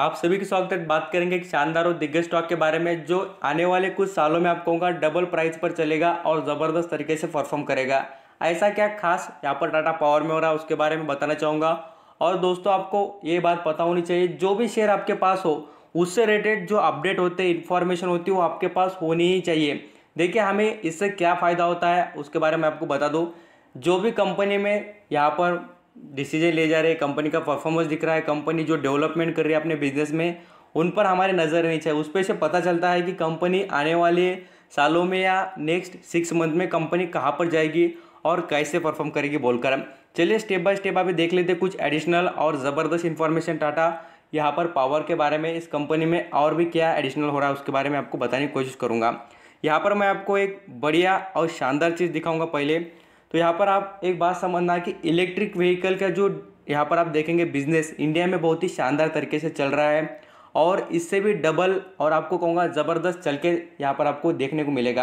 आप सभी के स्वागत है बात करेंगे एक शानदार और दिग्गज स्टॉक के बारे में जो आने वाले कुछ सालों में आप कहूँगा डबल प्राइस पर चलेगा और ज़बरदस्त तरीके से परफॉर्म करेगा ऐसा क्या खास यहाँ पर टाटा पावर में हो रहा है उसके बारे में बताना चाहूँगा और दोस्तों आपको ये बात पता होनी चाहिए जो भी शेयर आपके पास हो उससे रिलेटेड जो अपडेट होते हैं इन्फॉर्मेशन होती है वो आपके पास होनी ही चाहिए देखिए हमें इससे क्या फ़ायदा होता है उसके बारे में आपको बता दूँ जो भी कंपनी में यहाँ पर डिसीजन ले जा रहे हैं कंपनी का परफॉर्मेंस दिख रहा है कंपनी जो डेवलपमेंट कर रही है अपने बिजनेस में उन पर हमारी नज़र रहनी चाहिए उस पर से पता चलता है कि कंपनी आने वाले सालों में या नेक्स्ट सिक्स मंथ में कंपनी कहाँ पर जाएगी और कैसे परफॉर्म करेगी बोलकर हम चलिए स्टेप बाय स्टेप अभी देख लेते कुछ एडिशनल और ज़बरदस्त इन्फॉर्मेशन टाटा यहाँ पर पावर के बारे में इस कंपनी में और भी क्या एडिशनल हो रहा है उसके बारे में आपको बताने की कोशिश करूँगा यहाँ पर मैं आपको एक बढ़िया और शानदार चीज़ दिखाऊँगा पहले तो यहाँ पर आप एक बात समझना कि इलेक्ट्रिक व्हीकल का जो यहाँ पर आप देखेंगे बिजनेस इंडिया में बहुत ही शानदार तरीके से चल रहा है और इससे भी डबल और आपको कहूँगा ज़बरदस्त चल के यहाँ पर आपको देखने को मिलेगा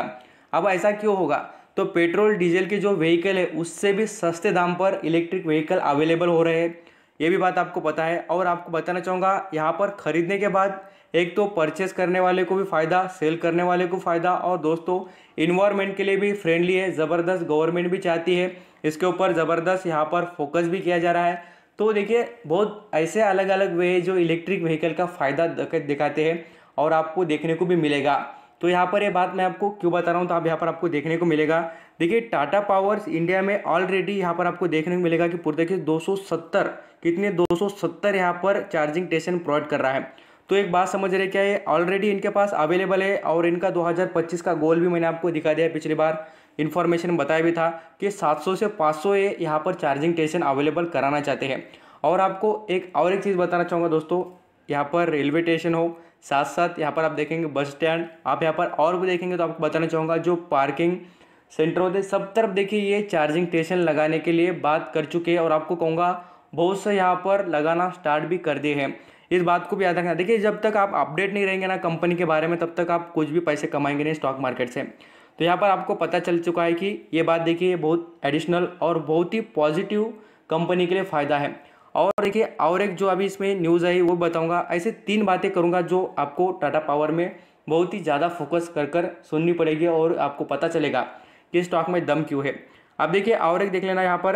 अब ऐसा क्यों होगा तो पेट्रोल डीजल के जो व्हीकल है उससे भी सस्ते दाम पर इलेक्ट्रिक व्हीकल अवेलेबल हो रहे हैं ये भी बात आपको पता है और आपको बताना चाहूँगा यहाँ पर ख़रीदने के बाद एक तो परचेस करने वाले को भी फ़ायदा सेल करने वाले को फ़ायदा और दोस्तों इन्वायरमेंट के लिए भी फ्रेंडली है ज़बरदस्त गवर्नमेंट भी चाहती है इसके ऊपर ज़बरदस्त यहाँ पर फोकस भी किया जा रहा है तो देखिए बहुत ऐसे अलग अलग वे जो इलेक्ट्रिक व्हीकल का फ़ायदा दिखाते हैं और आपको देखने को भी मिलेगा तो यहाँ पर ये यह बात मैं आपको क्यों बता रहा हूँ तो आप यहाँ पर आपको देखने को मिलेगा देखिए टाटा पावर्स इंडिया में ऑलरेडी यहाँ पर आपको देखने को मिलेगा कि पूरे देखिए 270 कितने 270 यहाँ पर चार्जिंग स्टेशन प्रोवाइड कर रहा है तो एक बात समझ रहे क्या है ऑलरेडी इनके पास अवेलेबल है और इनका 2025 का गोल भी मैंने आपको दिखा दिया पिछली बार इन्फॉर्मेशन बताया भी था कि 700 से 500 ये यहाँ पर चार्जिंग स्टेशन अवेलेबल कराना चाहते हैं और आपको एक और एक चीज़ बताना चाहूँगा दोस्तों यहाँ पर रेलवे स्टेशन हो साथ साथ यहाँ पर आप देखेंगे बस स्टैंड आप यहाँ पर और भी देखेंगे तो आपको बताना चाहूँगा जो पार्किंग सेंटर होते सब तरफ देखिए ये चार्जिंग स्टेशन लगाने के लिए बात कर चुके हैं और आपको कहूँगा बहुत से यहाँ पर लगाना स्टार्ट भी कर दिए हैं इस बात को भी याद रखना देखिए जब तक आप अपडेट नहीं रहेंगे ना कंपनी के बारे में तब तक आप कुछ भी पैसे कमाएंगे नहीं स्टॉक मार्केट से तो यहाँ पर आपको पता चल चुका है कि ये बात देखिए बहुत एडिशनल और बहुत ही पॉजिटिव कंपनी के लिए फ़ायदा है और देखिए और एक जो अभी इसमें न्यूज़ आई वो बताऊँगा ऐसे तीन बातें करूँगा जो आपको टाटा पावर में बहुत ही ज़्यादा फोकस कर कर सुननी पड़ेगी और आपको पता चलेगा कि स्टॉक में दम क्यों है अब देखिए और एक देख लेना यहाँ पर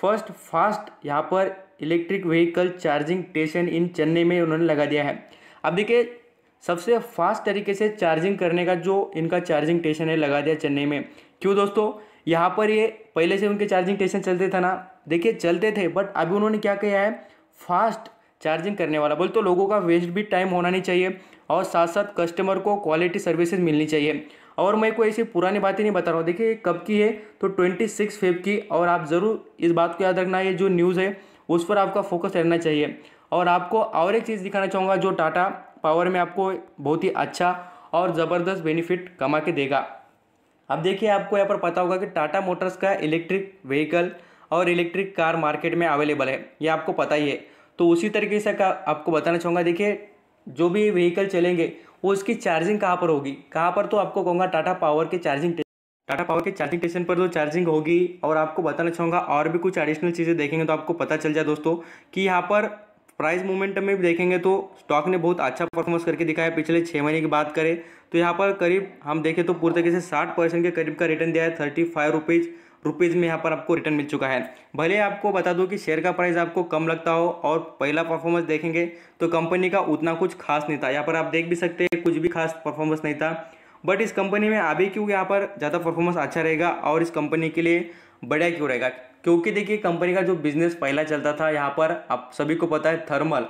फर्स्ट फास्ट यहाँ पर electric vehicle charging station in Chennai में उन्होंने लगा दिया है अब देखिए सबसे फास्ट तरीके से चार्जिंग करने का जो इनका चार्जिंग स्टेशन है लगा दिया चेन्नई में क्यों दोस्तों यहाँ पर ये पहले से उनके चार्जिंग स्टेशन चलते थे ना देखिए चलते थे बट अभी उन्होंने क्या किया है फास्ट चार्जिंग करने वाला बोल तो लोगों का वेस्ट भी टाइम होना नहीं चाहिए और साथ साथ कस्टमर को क्वालिटी सर्विसेज मिलनी चाहिए और मैं कोई ऐसी पुरानी बातें नहीं बता रहा हूँ देखिए कब की है तो ट्वेंटी सिक्स फेब की और आप ज़रूर इस बात को याद रखना ये जो न्यूज़ है उस पर आपका फोकस रहना चाहिए और आपको और एक चीज़ दिखाना चाहूँगा जो टाटा पावर में आपको बहुत ही अच्छा और ज़बरदस्त बेनिफिट कमा के देगा अब देखिए आपको यहाँ पर पता होगा कि टाटा मोटर्स का इलेक्ट्रिक व्हीकल और इलेक्ट्रिक कार मार्केट में अवेलेबल है ये आपको पता ही है तो उसी तरीके से आपको बताना चाहूँगा देखिए जो भी व्हीकल चलेंगे वो इसकी चार्जिंग कहाँ पर होगी कहाँ पर तो आपको कहूँगा टाटा पावर के चार्जिंग टाटा पावर के चार्जिंग स्टेशन पर तो चार्जिंग होगी और आपको बताना चाहूँगा और भी कुछ एडिशनल चीज़ें देखेंगे तो आपको पता चल जाए दोस्तों कि यहाँ पर प्राइस मूवमेंट में भी देखेंगे तो स्टॉक ने बहुत अच्छा परफॉर्मेंस करके दिखाया पिछले छः महीने की बात करें तो यहाँ पर करीब हम देखें तो पूरी तरीके से साठ परसेंट के करीब का रिटर्न दिया है थर्टी फाइव रुपीज़ रुपीज़ में यहाँ पर आपको रिटर्न मिल चुका है भले आपको बता दूँ कि शेयर का प्राइस आपको कम लगता हो और पहला परफॉर्मेंस देखेंगे तो कंपनी का उतना कुछ खास नहीं था यहाँ पर आप देख भी सकते हैं कुछ भी खास परफॉर्मेंस नहीं था बट इस कंपनी में अभी क्यों यहाँ पर ज़्यादा परफॉर्मेंस अच्छा रहेगा और इस कंपनी के लिए बढ़िया क्यों रहेगा क्योंकि देखिए कंपनी का जो बिजनेस पहला चलता था यहाँ पर आप सभी को पता है thermal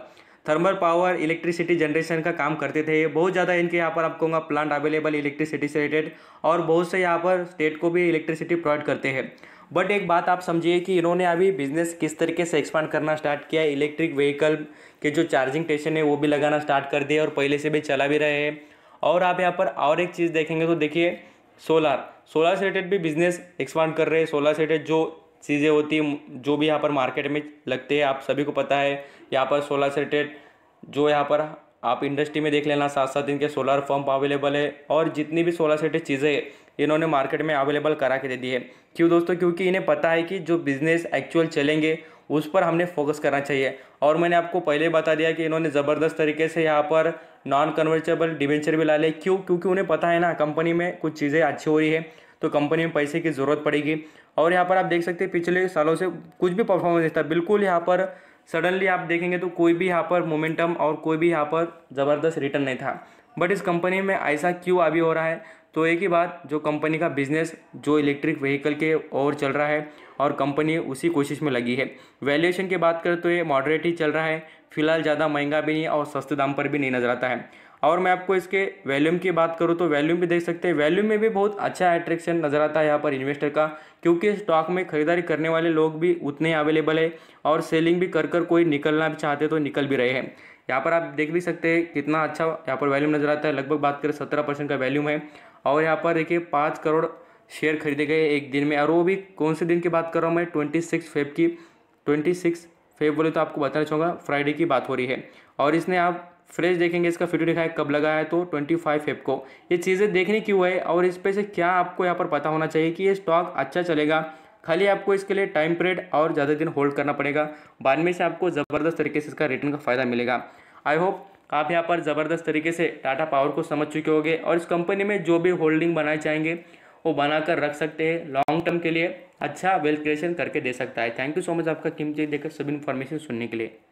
thermal power electricity generation का काम करते थे ये बहुत ज़्यादा इनके यहाँ पर आपको प्लांट अवेलेबल इलेक्ट्रिसिटी से रिलेटेड और बहुत से यहाँ पर स्टेट को भी इलेक्ट्रिसिटी प्रोवाइड करते हैं बट एक बात आप समझिए कि इन्होंने अभी बिजनेस किस तरीके से एक्सपांड करना स्टार्ट किया है इलेक्ट्रिक व्हीकल के जो चार्जिंग स्टेशन है वो भी लगाना स्टार्ट कर दिया और पहले से भी चला भी रहे हैं और आप यहाँ पर और एक चीज़ देखेंगे तो देखिए सोलार सोलार से रिलेटेड भी बिजनेस एक्सपांड कर रहे हैं सोलार से रिलेटेड जो चीज़ें होती जो भी यहाँ पर मार्केट में लगते हैं आप सभी को पता है यहाँ पर सोलर सेटेड जो यहाँ पर आप इंडस्ट्री में देख लेना साथ साथ इनके सोलर पम्प अवेलेबल है और जितनी भी सोलर सेटेड चीज़ें इन्होंने मार्केट में अवेलेबल करा के दे दी है क्यों दोस्तों क्योंकि इन्हें पता है कि जो बिज़नेस एक्चुअल चलेंगे उस पर हमने फोकस करना चाहिए और मैंने आपको पहले बता दिया कि इन्होंने ज़बरदस्त तरीके से यहाँ पर नॉन कन्वर्टेबल डिवेंचर भी ला ले क्यों क्योंकि उन्हें पता है ना कंपनी में कुछ चीज़ें अच्छी हो रही है तो कंपनी में पैसे की ज़रूरत पड़ेगी और यहाँ पर आप देख सकते हैं पिछले सालों से कुछ भी परफॉर्मेंस था बिल्कुल यहाँ पर सडनली आप देखेंगे तो कोई भी यहाँ पर मोमेंटम और कोई भी यहाँ पर ज़बरदस्त रिटर्न नहीं था बट इस कंपनी में ऐसा क्यों अभी हो रहा है तो एक ही बात जो कंपनी का बिजनेस जो इलेक्ट्रिक व्हीकल के ओर चल रहा है और कंपनी उसी कोशिश में लगी है वैल्यूएशन की बात करें तो ये मॉडरेट ही चल रहा है फिलहाल ज़्यादा महंगा भी नहीं और सस्ते दाम पर भी नहीं नज़र आता है और मैं आपको इसके वैल्यूम की बात करूँ तो वैल्यूम भी देख सकते हैं वैल्यूम में भी बहुत अच्छा अट्रैक्शन नज़र आता है यहाँ पर इन्वेस्टर का क्योंकि स्टॉक में खरीदारी करने वाले लोग भी उतने अवेलेबल है और सेलिंग भी कर कर कोई निकलना भी चाहते तो निकल भी रहे हैं यहाँ पर आप देख भी सकते हैं कितना अच्छा यहाँ पर वैल्यूम नज़र आता है लगभग बात करें सत्रह परसेंट का वैल्यूम है और यहाँ पर देखिए पाँच करोड़ शेयर खरीदे गए एक दिन में और वो भी कौन से दिन की बात कर रहा हूँ मैं ट्वेंटी सिक्स फेब की ट्वेंटी सिक्स फेब बोले तो आपको बताना चाहूँगा फ्राइडे की बात हो रही है और इसने आप फ्रेज देखेंगे इसका फिटो लिखा है कब लगा है तो ट्वेंटी फाइव फेप को ये चीज़ें देखने क्यों है और इस पर से क्या आपको यहाँ पर पता होना चाहिए कि ये स्टॉक अच्छा चलेगा खाली आपको इसके लिए टाइम पीरियड और ज़्यादा दिन होल्ड करना पड़ेगा बाद में से आपको ज़बरदस्त तरीके से इसका रिटर्न का फ़ायदा मिलेगा आई होप आप यहाँ पर ज़बरदस्त तरीके से टाटा पावर को समझ चुके होंगे और इस कंपनी में जो भी होल्डिंग बनाए चाहेंगे वो बनाकर रख सकते हैं लॉन्ग टर्म के लिए अच्छा वेल्थ क्रिएशन करके दे सकता है थैंक यू सो मच आपका कीमती देखकर सभी इन्फॉर्मेशन सुनने के लिए